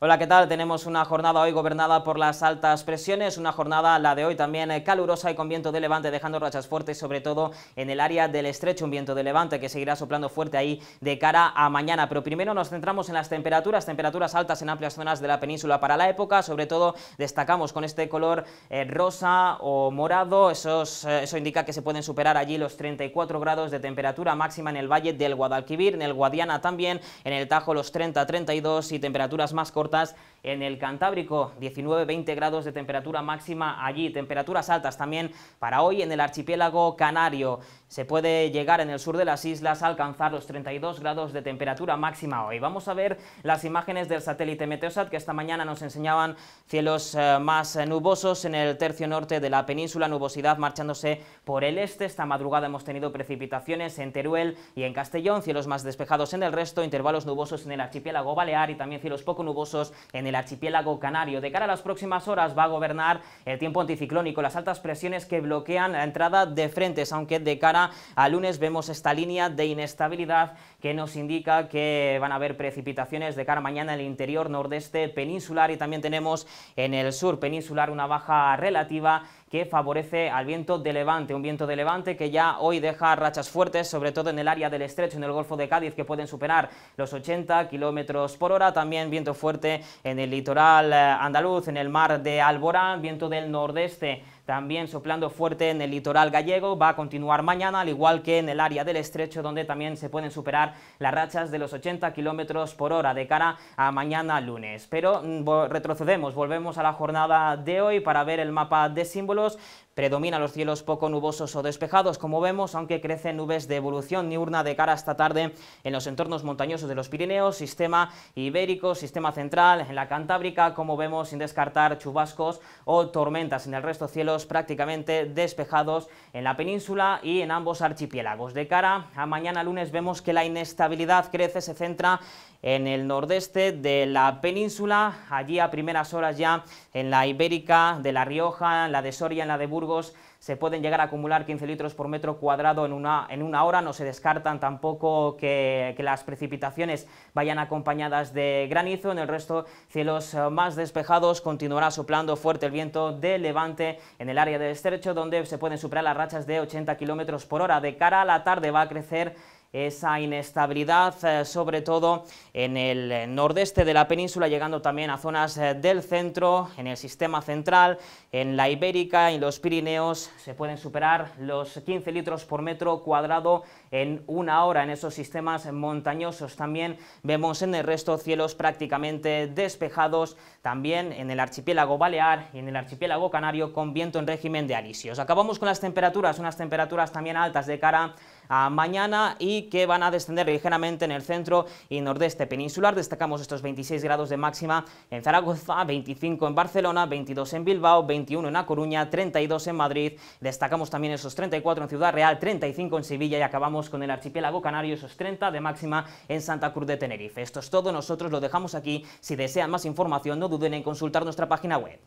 Hola, ¿qué tal? Tenemos una jornada hoy gobernada por las altas presiones, una jornada, la de hoy también eh, calurosa y con viento de levante, dejando rachas fuertes, sobre todo en el área del estrecho, un viento de levante que seguirá soplando fuerte ahí de cara a mañana. Pero primero nos centramos en las temperaturas, temperaturas altas en amplias zonas de la península para la época, sobre todo destacamos con este color eh, rosa o morado, eso eh, eso indica que se pueden superar allí los 34 grados de temperatura máxima en el valle del Guadalquivir, en el Guadiana también, en el Tajo los 30-32 y temperaturas más cortas en el Cantábrico, 19-20 grados de temperatura máxima allí, temperaturas altas también para hoy en el archipiélago canario. Se puede llegar en el sur de las islas a alcanzar los 32 grados de temperatura máxima hoy. Vamos a ver las imágenes del satélite Meteosat que esta mañana nos enseñaban cielos eh, más eh, nubosos en el tercio norte de la península, nubosidad marchándose por el este. Esta madrugada hemos tenido precipitaciones en Teruel y en Castellón, cielos más despejados en el resto, intervalos nubosos en el archipiélago balear y también cielos poco nubosos en el archipiélago canario. De cara a las próximas horas va a gobernar el tiempo anticiclónico, las altas presiones que bloquean la entrada de frentes, aunque de cara a lunes vemos esta línea de inestabilidad que nos indica que van a haber precipitaciones de cara a mañana en el interior nordeste peninsular y también tenemos en el sur peninsular una baja relativa que favorece al viento de levante, un viento de levante que ya hoy deja rachas fuertes, sobre todo en el área del estrecho, en el Golfo de Cádiz, que pueden superar los 80 kilómetros por hora. También viento fuerte en el litoral eh, andaluz, en el mar de Alborán, viento del nordeste también soplando fuerte en el litoral gallego, va a continuar mañana, al igual que en el área del estrecho, donde también se pueden superar las rachas de los 80 kilómetros por hora de cara a mañana lunes. Pero mm, retrocedemos, volvemos a la jornada de hoy para ver el mapa de símbolos. Predominan los cielos poco nubosos o despejados, como vemos, aunque crecen nubes de evolución diurna de cara a esta tarde en los entornos montañosos de los Pirineos, sistema ibérico, sistema central, en la Cantábrica, como vemos, sin descartar chubascos o tormentas. En el resto, cielos prácticamente despejados en la península y en ambos archipiélagos. De cara a mañana lunes vemos que la inestabilidad crece, se centra en el nordeste de la península, allí a primeras horas ya en la Ibérica, de La Rioja, en la de Soria, en la de Burgos, se pueden llegar a acumular 15 litros por metro cuadrado en una, en una hora, no se descartan tampoco que, las precipitaciones vayan acompañadas de granizo, en el resto cielos eh, más despejados, continuará soplando fuerte el viento de levante en el área del estrecho, donde se pueden superar las rachas de 80 kilómetros por hora, de cara a la tarde va a crecer esa inestabilidad, eh, sobre todo en el nordeste de la península, llegando también a zonas eh, del centro, en el sistema central, en la Ibérica, en los Pirineos, se pueden superar los 15 litros por metro cuadrado en una hora en esos sistemas montañosos. También vemos en el resto cielos prácticamente despejados, también en el archipiélago Balear y en el archipiélago Canario con viento en régimen de alisios. Acabamos con las temperaturas, unas temperaturas también altas de cara a mañana y que van a descender ligeramente en el centro y nordeste peninsular. Destacamos estos 26 grados de máxima en Zaragoza, 25 en Barcelona, 22 en Bilbao, 21 en A Coruña, 32 en Madrid. Destacamos también esos 34 en Ciudad Real, 35 en Sevilla y acabamos con el archipiélago canario, esos 30 de máxima en Santa Cruz de Tenerife. Esto es todo, nosotros lo dejamos aquí. Si desean más información no duden en consultar nuestra página web.